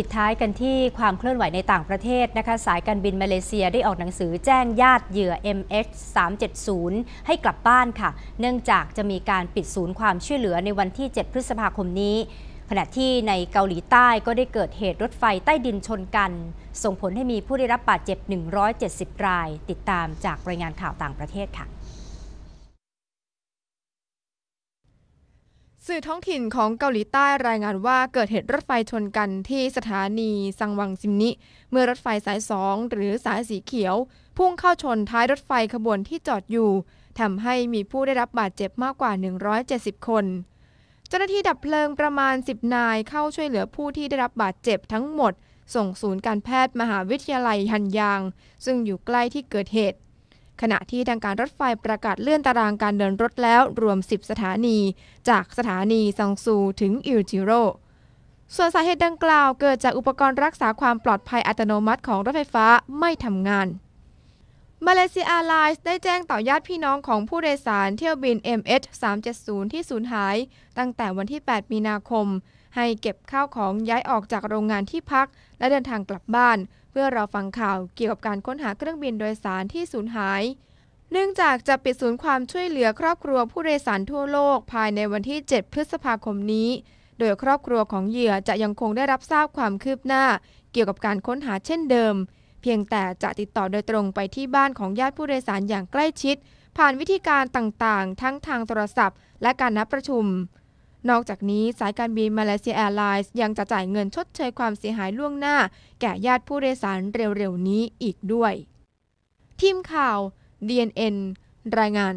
ปิดท้ายกันที่ความเคลื่อนไหวในต่างประเทศนะคะสายการบินมาเลเซียได้ออกหนังสือแจ้งญาติเหยื่อ MH 370ให้กลับบ้านค่ะ เนื่องจากจะมีการปิดศูนย์ความช่วยเหลือในวันที่ 7 พฤษภาคมนี้ ขณะที่ในเกาหลีใต้ก็ได้เกิดเหตุรถไฟใต้ดินชนกัน ส่งผลให้มีผู้ได้รับบาดเจ็บ 170รายติดตามจากรายงานข่าวต่างประเทศค่ะสื่อท้องถิ่นของเกาหลีใต้รายงานว่าเกิดเหตุรถไฟชนกันที่สถานีซังวังซิมนิ เมื่อรถไฟสายสองหรือสายสีเขียวพุ่งเข้าชนท้ายรถไฟขบวนที่จอดอยู่ ทำให้มีผู้ได้รับบาดเจ็บมากกว่า 170 คน เจ้าหน้าที่ดับเพลิงประมาณ 10 นายเข้าช่วยเหลือผู้ที่ได้รับบาดเจ็บทั้งหมด ส่งศูนย์การแพทย์มหาวิทยาลัยฮันยางซึ่งอยู่ใกล้ที่เกิดเหตุขณะที่ทางการรถไฟประกาศเลื่อนตารางการเดินรถแล้ว รวม 10 สถานี จากสถานีซองซูถึง อิวจิโร่ ส่วนสาเหตุดังกล่าวเกิดจากอุปกรณ์รักษาความปลอดภัยอัตโนมัติของรถไฟฟ้าไม่ทำงานมาเลเซียแอร์ไลน์ได้แจ้งต่อญาติพี่น้องของผู้โดยสารเที่ยวบิน MH 370ที่สูญหาย ตั้งแต่วันที่ 8 มีนาคม ให้เก็บข้าวของย้ายออกจากโรงงานที่พัก และเดินทางกลับบ้าน เพื่อรอฟังข่าวเกี่ยวกับการค้นหาเครื่องบินโดยสารที่สูญหาย เนื่องจากจะปิดศูนย์ความช่วยเหลือครอบครัวผู้โดยสารทั่วโลกภายในวันที่ 7 พฤษภาคมนี้ โดยครอบครัวของเหยื่อจะยังคงได้รับทราบความคืบหน้า เกี่ยวกับการค้นหาเช่นเดิมเพียงแต่จะติดต่อโดยตรงไปที่บ้านของญาติผู้โดยสารอย่างใกล้ชิด ผ่านวิธีการต่างๆ ทั้งทางโทรศัพท์ และการนัดประชุม นอกจากนี้สายการบินมาเลเซียแอร์ไลน์ยังจะจ่ายเงินชดเชยความเสียหายล่วงหน้าแก่ญาติผู้โดยสารเร็วๆ นี้อีกด้วยทีมข่าว DNN รายงาน